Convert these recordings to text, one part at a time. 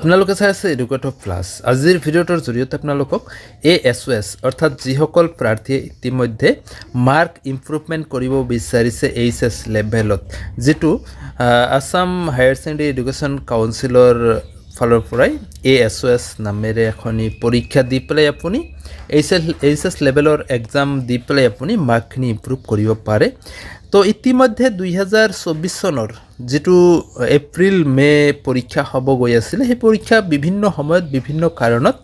আপোনালোকে চাই আছে এডুকেটৰ প্লাছ আজিৰ ভিডিঅ'টোৰ জৰিয়তে আপোনালোকক এ এছ অ' এছ অৰ্থাৎ যিসকল প্ৰাৰ্থীয়ে ইতিমধ্যে মাৰ্ক ইম্প্ৰুভমেণ্ট কৰিব বিচাৰিছে এইচ এছ লেভেলত যিটো আছাম হায়াৰ ছেকেণ্ডেৰী এডুকেশ্যন কাউঞ্চিলৰ ফালৰ পৰাই এ এছ অ এছ নামেৰে এখন পৰীক্ষা দি পেলাই আপুনি এইচ এছ এইচ এছ লেভেলৰ এক্সাম দি পেলাই আপুনি মাৰ্কখিনি ইম্প্ৰুভ কৰিব পাৰে তো ইতিমধ্যে দুহেজাৰ চৌব্বিছ চনৰ যিটো এপ্ৰিল মে' পৰীক্ষা হ'ব গৈ আছিলে সেই পৰীক্ষা বিভিন্ন সময়ত বিভিন্ন কাৰণত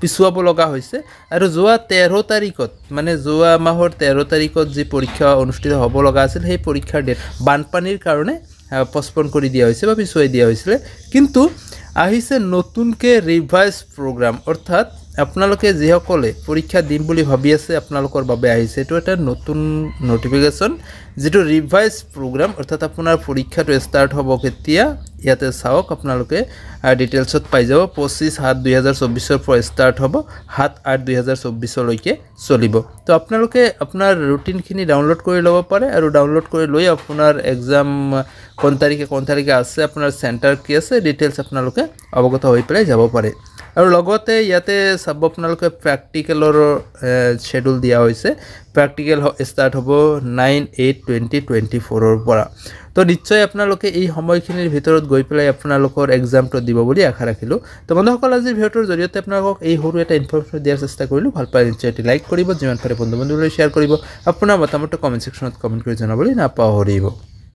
পিছুৱাব লগা হৈছে আৰু যোৱা তেৰ তাৰিখত মানে যোৱা মাহৰ তেৰ তাৰিখত যি পৰীক্ষা অনুষ্ঠিত হ'ব লগা আছিল সেই পৰীক্ষাৰ ডেট বানপানীৰ কাৰণে পষ্টপন কৰি দিয়া হৈছে বা পিছুৱাই দিয়া হৈছিলে কিন্তু আহিছে নতুনকে ৰিভাইজ প্ৰগ্ৰাম অৰ্থাৎ আপোনালোকে যিসকলে পৰীক্ষা দিম বুলি ভাবি আছে আপোনালোকৰ বাবে আহিছে এইটো এটা নতুন নটিফিকেশ্যন যিটো ৰিভাইজ প্ৰগ্ৰাম অৰ্থাৎ আপোনাৰ পৰীক্ষাটো ষ্টাৰ্ট হব কেতিয়া ইয়াতে চাওক আপোনালোকে ডিটেইলছত পাই যাব পঁচিছ সাত দুহেজাৰ চৌব্বিছৰ পৰা ষ্টাৰ্ট হ'ব সাত আঠ দুহেজাৰ চৌব্বিছলৈকে চলিব তো আপোনালোকে আপোনাৰ ৰুটিনখিনি ডাউনলোড কৰি ল'ব পাৰে আৰু ডাউনলোড কৰি লৈ আপোনাৰ এক্সাম কোন তাৰিখে কোন তাৰিখে আছে আপোনাৰ চেণ্টাৰ কি আছে ডিটেইলছ আপোনালোকে অৱগত হৈ পেলাই যাব পাৰে আৰু লগতে ইয়াতে চাব আপোনালোকে প্ৰেক্টিকেলৰ শ্বেডুল দিয়া হৈছে প্ৰেক্টিকেল ষ্টাৰ্ট হ'ব নাইন এইট টুৱেণ্টি টুৱেণ্টি ফ'ৰৰ পৰা তো নিশ্চয় আপোনালোকে এই সময়খিনিৰ ভিতৰত গৈ পেলাই আপোনালোকৰ এক্সামটো দিব বুলি আশা ৰাখিলোঁ তো বন্ধুসকল আজিৰ ভিডিঅ'টোৰ জৰিয়তে আপোনালোকক এই সৰু এটা ইনফৰ্মেশ্যন দিয়াৰ চেষ্টা কৰিলোঁ ভাল পায় নিশ্চয় এটি লাইক কৰিব যিমান পাৰে বন্ধু বান্ধৱীলৈ শ্বেয়াৰ কৰিব আপোনাৰ মতামতটো কমেণ্ট ছেকশ্যনত কমেণ্ট কৰি জনাবলৈ নাপাহৰিব